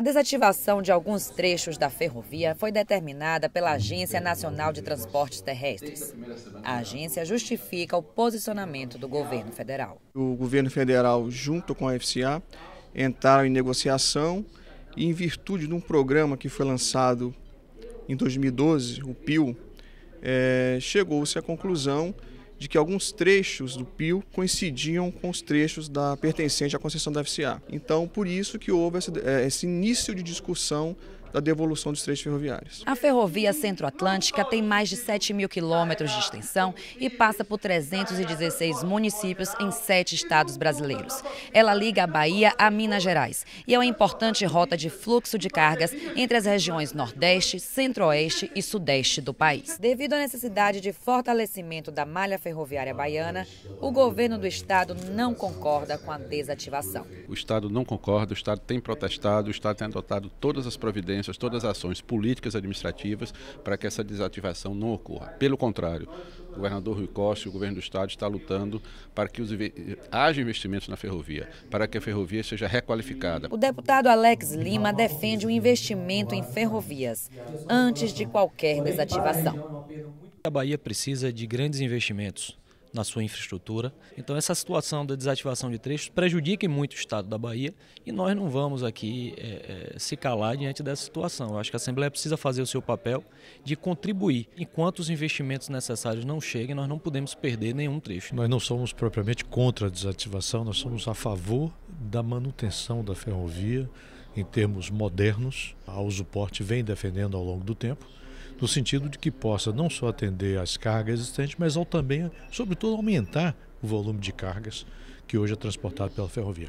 A desativação de alguns trechos da ferrovia foi determinada pela Agência Nacional de Transportes Terrestres. A agência justifica o posicionamento do governo federal. O governo federal, junto com a FCA, entraram em negociação e, em virtude de um programa que foi lançado em 2012, o PIL, é, eh, chegou-se à conclusão de que alguns trechos do Pio coincidiam com os trechos da pertencente à concessão da FCA. Então, por isso que houve esse, eh, esse início de discussão da devolução dos trechos ferroviários. A ferrovia Centro-Atlântica tem mais de 7 mil quilômetros de extensão e passa por 316 municípios em sete estados brasileiros. Ela liga a Bahia a Minas Gerais e é uma importante rota de fluxo de cargas entre as regiões Nordeste, Centro-Oeste e Sudeste do país. Devido à necessidade de fortalecimento da malha ferroviária baiana, o governo do estado não concorda com a desativação. O estado não concorda, o estado tem protestado, o estado tem adotado todas as providências todas as ações políticas administrativas para que essa desativação não ocorra. Pelo contrário, o governador Rui Costa e o governo do estado estão lutando para que os, haja investimentos na ferrovia, para que a ferrovia seja requalificada. O deputado Alex Lima defende o um investimento em ferrovias antes de qualquer desativação. A Bahia precisa de grandes investimentos na sua infraestrutura. Então essa situação da desativação de trechos prejudica muito o estado da Bahia e nós não vamos aqui é, é, se calar diante dessa situação. Eu acho que a Assembleia precisa fazer o seu papel de contribuir. Enquanto os investimentos necessários não cheguem, nós não podemos perder nenhum trecho. Nós não somos propriamente contra a desativação, nós somos a favor da manutenção da ferrovia em termos modernos. A Porte vem defendendo ao longo do tempo no sentido de que possa não só atender às cargas existentes, mas ao também, sobretudo, aumentar o volume de cargas que hoje é transportado pela ferrovia.